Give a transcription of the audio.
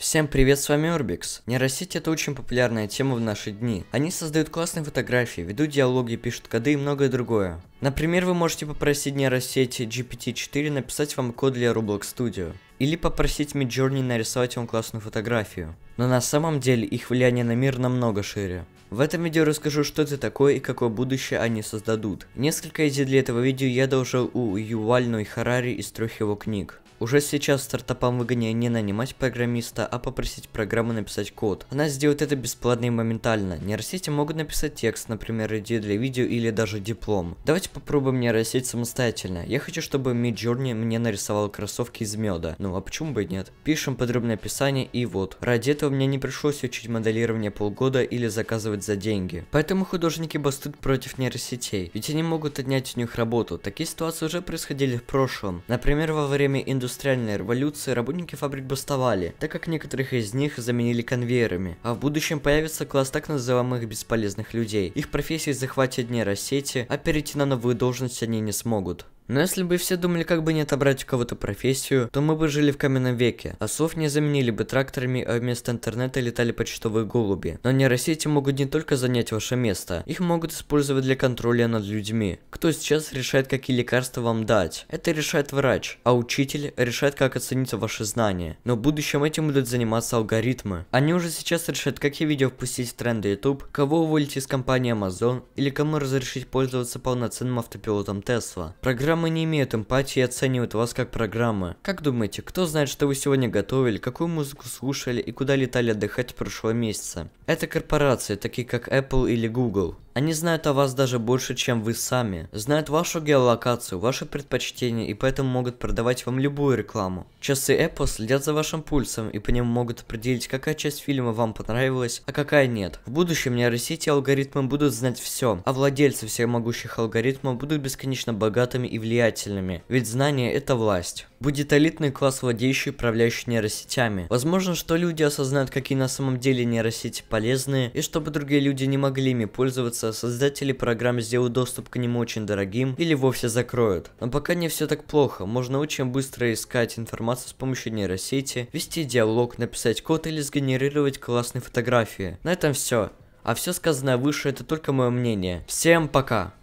Всем привет, с вами Орбикс. Нейросети – это очень популярная тема в наши дни. Они создают классные фотографии, ведут диалоги, пишут коды и многое другое. Например, вы можете попросить нейросеть GPT-4 написать вам код для Roblox Studio. Или попросить Midjourney нарисовать вам классную фотографию. Но на самом деле их влияние на мир намного шире. В этом видео расскажу, что это такое и какое будущее они создадут. Несколько идей для этого видео я должил у Юваль Харари из трех его книг. Уже сейчас стартапам выгоднее не нанимать программиста, а попросить программу написать код. Она сделает это бесплатно и моментально. Нейросети могут написать текст, например, идею для видео или даже диплом. Давайте попробуем нейросеть самостоятельно. Я хочу, чтобы Midjourney мне нарисовал кроссовки из меда. Ну а почему бы и нет? Пишем подробное описание и вот. Ради этого мне не пришлось учить моделирование полгода или заказывать за деньги. Поэтому художники бастуют против нейросетей, ведь они могут отнять у них работу. Такие ситуации уже происходили в прошлом. Например, во время индустрии индустриальной революции работники фабрик бастовали, так как некоторых из них заменили конвейерами, а в будущем появится класс так называемых бесполезных людей. Их профессии захватят нейросети, а перейти на новые должности они не смогут. Но если бы все думали, как бы не отобрать у кого-то профессию, то мы бы жили в каменном веке, а сов не заменили бы тракторами, а вместо интернета летали почтовые голуби. Но нейросети могут не только занять ваше место, их могут использовать для контроля над людьми. Кто сейчас решает, какие лекарства вам дать? Это решает врач, а учитель решает, как оценить ваши знания. Но в будущем этим будут заниматься алгоритмы. Они уже сейчас решают, какие видео впустить в тренды YouTube, кого уволить из компании Amazon или кому разрешить пользоваться полноценным автопилотом Tesla. Программа Программа не имеют эмпатии и оценивают вас как программа. Как думаете, кто знает, что вы сегодня готовили, какую музыку слушали и куда летали отдыхать в прошлом месяце? Это корпорации, такие как Apple или Google. Они знают о вас даже больше, чем вы сами. Знают вашу геолокацию, ваши предпочтения и поэтому могут продавать вам любую рекламу. Часы Apple следят за вашим пульсом и по нему могут определить, какая часть фильма вам понравилась, а какая нет. В будущем нейросети алгоритмы будут знать все, а владельцы всех могущих алгоритмов будут бесконечно богатыми и влиятельными влиятельными, ведь знание – это власть. Будет элитный класс, владеющий управляющий нейросетями. Возможно, что люди осознают, какие на самом деле нейросети полезные, и чтобы другие люди не могли ими пользоваться, создатели программ сделают доступ к ним очень дорогим или вовсе закроют. Но пока не все так плохо, можно очень быстро искать информацию с помощью нейросети, вести диалог, написать код или сгенерировать классные фотографии. На этом все. А все сказанное выше это только мое мнение. Всем пока!